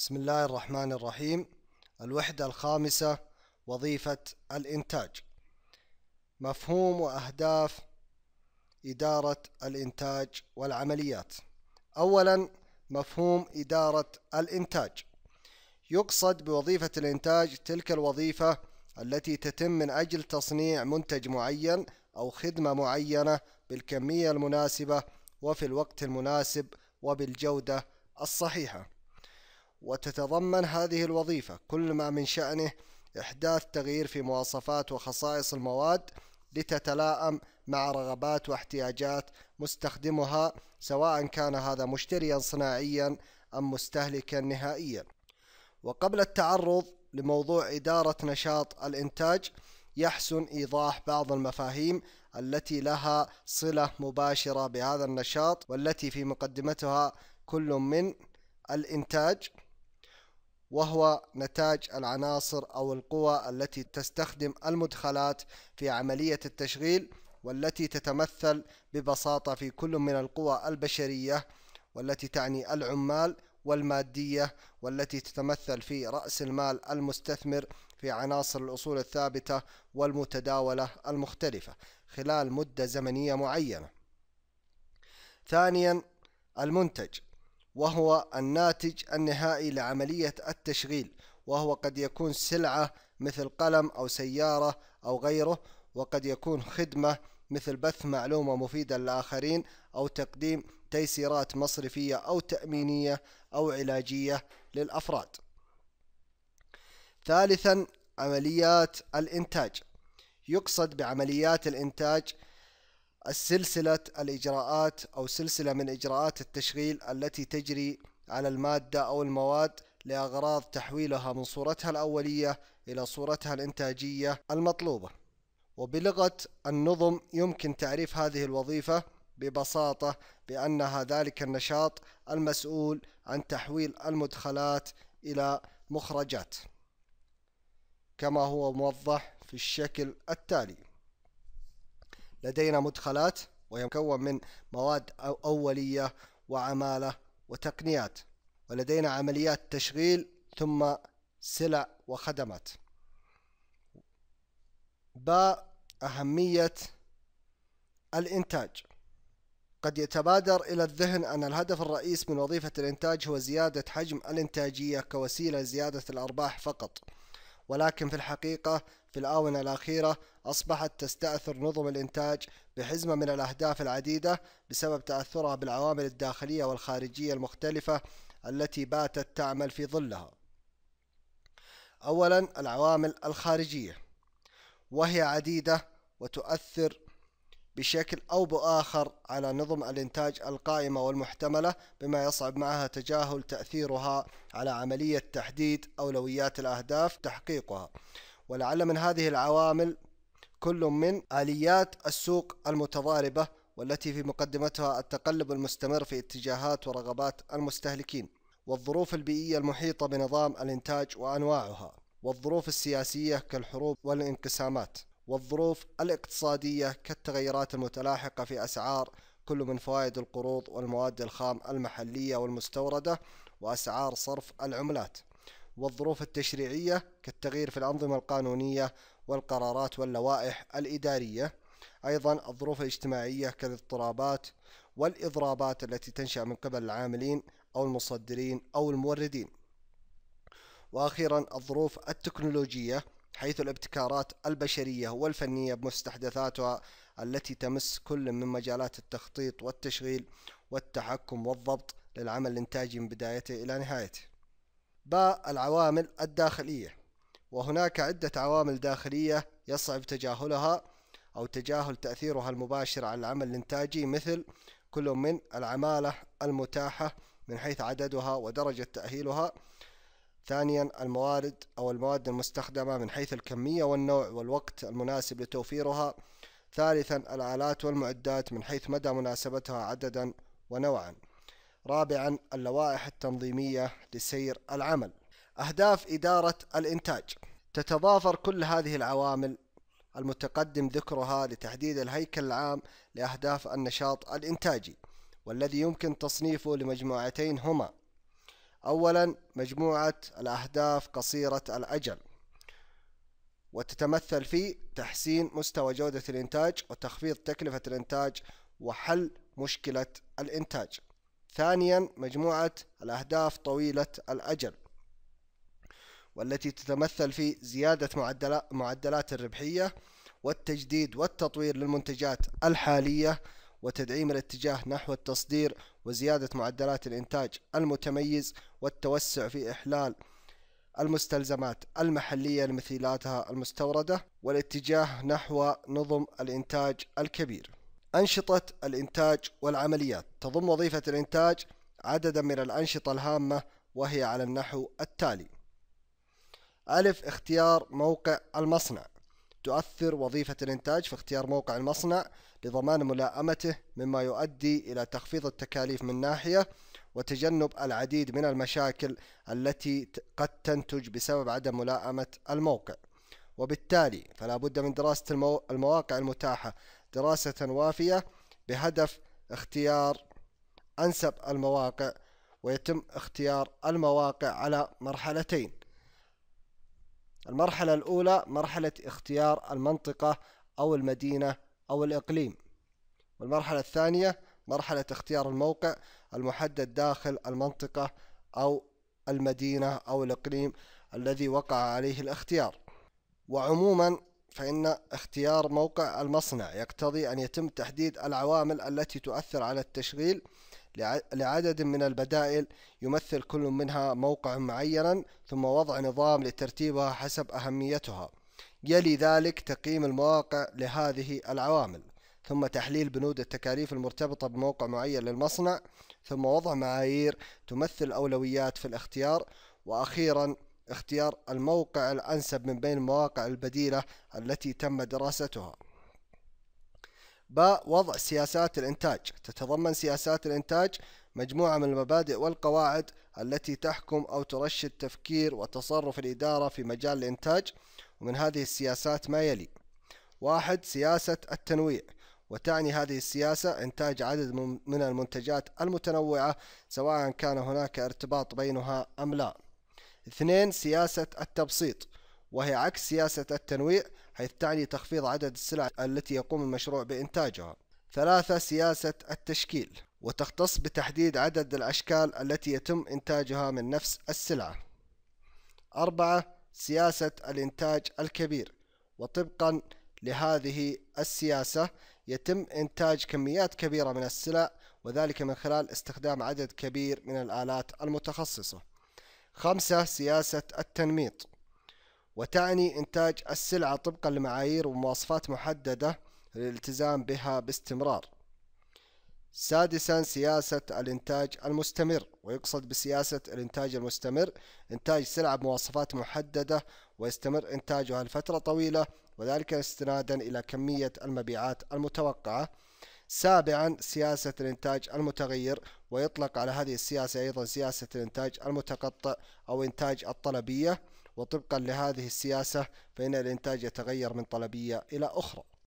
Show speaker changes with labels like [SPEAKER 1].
[SPEAKER 1] بسم الله الرحمن الرحيم الوحدة الخامسة وظيفة الإنتاج مفهوم وأهداف إدارة الإنتاج والعمليات أولا مفهوم إدارة الإنتاج يقصد بوظيفة الإنتاج تلك الوظيفة التي تتم من أجل تصنيع منتج معين أو خدمة معينة بالكمية المناسبة وفي الوقت المناسب وبالجودة الصحيحة وتتضمن هذه الوظيفة كل ما من شأنه إحداث تغيير في مواصفات وخصائص المواد لتتلائم مع رغبات واحتياجات مستخدمها سواء كان هذا مشتريا صناعيا أم مستهلكا نهائيا وقبل التعرض لموضوع إدارة نشاط الإنتاج يحسن إيضاح بعض المفاهيم التي لها صلة مباشرة بهذا النشاط والتي في مقدمتها كل من الإنتاج وهو نتاج العناصر أو القوى التي تستخدم المدخلات في عملية التشغيل والتي تتمثل ببساطة في كل من القوى البشرية والتي تعني العمال والمادية والتي تتمثل في رأس المال المستثمر في عناصر الأصول الثابتة والمتداولة المختلفة خلال مدة زمنية معينة. ثانيا المنتج وهو الناتج النهائي لعملية التشغيل وهو قد يكون سلعة مثل قلم أو سيارة أو غيره وقد يكون خدمة مثل بث معلومة مفيدة للآخرين أو تقديم تيسيرات مصرفية أو تأمينية أو علاجية للأفراد ثالثا عمليات الإنتاج يقصد بعمليات الإنتاج سلسلة الإجراءات أو سلسلة من إجراءات التشغيل التي تجري على المادة أو المواد لأغراض تحويلها من صورتها الأولية إلى صورتها الإنتاجية المطلوبة وبلغة النظم يمكن تعريف هذه الوظيفة ببساطة بأنها ذلك النشاط المسؤول عن تحويل المدخلات إلى مخرجات كما هو موضح في الشكل التالي لدينا مدخلات وهي مكون من مواد أولية وعمالة وتقنيات ولدينا عمليات تشغيل ثم سلع وخدمات باء أهمية الإنتاج قد يتبادر إلى الذهن أن الهدف الرئيس من وظيفة الإنتاج هو زيادة حجم الإنتاجية كوسيلة لزيادة الأرباح فقط ولكن في الحقيقة في الآونة الأخيرة أصبحت تستأثر نظم الإنتاج بحزمة من الأهداف العديدة بسبب تأثرها بالعوامل الداخلية والخارجية المختلفة التي باتت تعمل في ظلها. أولاً العوامل الخارجية وهي عديدة وتؤثر بشكل أو بآخر على نظم الإنتاج القائمة والمحتملة بما يصعب معها تجاهل تأثيرها على عملية تحديد أولويات الأهداف تحقيقها ولعل من هذه العوامل كل من آليات السوق المتضاربة والتي في مقدمتها التقلب المستمر في اتجاهات ورغبات المستهلكين والظروف البيئية المحيطة بنظام الإنتاج وأنواعها والظروف السياسية كالحروب والانقسامات والظروف الاقتصادية كالتغيرات المتلاحقة في أسعار كل من فوائد القروض والمواد الخام المحلية والمستوردة وأسعار صرف العملات والظروف التشريعية كالتغيير في الأنظمة القانونية والقرارات واللوائح الإدارية أيضا الظروف الاجتماعية كالاضطرابات والإضرابات التي تنشأ من قبل العاملين أو المصدرين أو الموردين وأخيرا الظروف التكنولوجية حيث الابتكارات البشرية والفنية بمستحدثاتها التي تمس كل من مجالات التخطيط والتشغيل والتحكم والضبط للعمل الإنتاجي من بدايته إلى نهايته باء العوامل الداخلية وهناك عدة عوامل داخلية يصعب تجاهلها أو تجاهل تأثيرها المباشر على العمل الإنتاجي مثل كل من العمالة المتاحة من حيث عددها ودرجة تأهيلها ثانيا الموارد أو المواد المستخدمة من حيث الكمية والنوع والوقت المناسب لتوفيرها ثالثا الآلات والمعدات من حيث مدى مناسبتها عددا ونوعا رابعا اللوائح التنظيمية لسير العمل أهداف إدارة الإنتاج تتضافر كل هذه العوامل المتقدم ذكرها لتحديد الهيكل العام لأهداف النشاط الإنتاجي والذي يمكن تصنيفه لمجموعتين هما أولا مجموعة الأهداف قصيرة الأجل وتتمثل في تحسين مستوى جودة الإنتاج وتخفيض تكلفة الإنتاج وحل مشكلة الإنتاج ثانيا مجموعة الأهداف طويلة الأجل والتي تتمثل في زيادة معدلات الربحية والتجديد والتطوير للمنتجات الحالية وتدعيم الاتجاه نحو التصدير وزيادة معدلات الإنتاج المتميز والتوسع في إحلال المستلزمات المحلية لمثيلاتها المستوردة والاتجاه نحو نظم الإنتاج الكبير أنشطة الإنتاج والعمليات تضم وظيفة الإنتاج عددا من الأنشطة الهامة وهي على النحو التالي ألف اختيار موقع المصنع تؤثر وظيفة الإنتاج في اختيار موقع المصنع لضمان ملاءمته مما يؤدي إلى تخفيض التكاليف من ناحية وتجنب العديد من المشاكل التي قد تنتج بسبب عدم ملاءمة الموقع وبالتالي فلا بد من دراسة المواقع المتاحة دراسة وافية بهدف اختيار أنسب المواقع ويتم اختيار المواقع على مرحلتين المرحلة الأولى مرحلة اختيار المنطقة أو المدينة أو الإقليم والمرحلة الثانية مرحلة اختيار الموقع المحدد داخل المنطقة أو المدينة أو الإقليم الذي وقع عليه الاختيار وعموما فإن اختيار موقع المصنع يقتضي أن يتم تحديد العوامل التي تؤثر على التشغيل لعدد من البدائل يمثل كل منها موقع معينا ثم وضع نظام لترتيبها حسب أهميتها يلي ذلك تقييم المواقع لهذه العوامل ثم تحليل بنود التكاليف المرتبطة بموقع معين للمصنع ثم وضع معايير تمثل الأولويات في الاختيار وأخيرا اختيار الموقع الأنسب من بين المواقع البديلة التي تم دراستها ب وضع سياسات الإنتاج تتضمن سياسات الإنتاج مجموعة من المبادئ والقواعد التي تحكم أو ترشد تفكير وتصرف الإدارة في مجال الإنتاج ومن هذه السياسات ما يلي واحد سياسة التنويع وتعني هذه السياسة إنتاج عدد من المنتجات المتنوعة سواء كان هناك ارتباط بينها أم لا اثنين سياسة التبسيط وهي عكس سياسة التنويع حيث تعني تخفيض عدد السلع التي يقوم المشروع بإنتاجها ثلاثة سياسة التشكيل وتختص بتحديد عدد الأشكال التي يتم إنتاجها من نفس السلعة أربعة سياسة الإنتاج الكبير وطبقا لهذه السياسة يتم إنتاج كميات كبيرة من السلع وذلك من خلال استخدام عدد كبير من الآلات المتخصصة خمسة سياسة التنميط وتعني إنتاج السلعة طبقا لمعايير ومواصفات محددة للالتزام بها باستمرار سادسا سياسة الإنتاج المستمر ويقصد بسياسة الإنتاج المستمر إنتاج سلعة بمواصفات محددة ويستمر إنتاجها لفترة طويلة وذلك استنادا إلى كمية المبيعات المتوقعة سابعا سياسة الإنتاج المتغير ويطلق على هذه السياسة أيضا سياسة الإنتاج المتقطع أو إنتاج الطلبية وطبقا لهذه السياسة فإن الإنتاج يتغير من طلبية إلى أخرى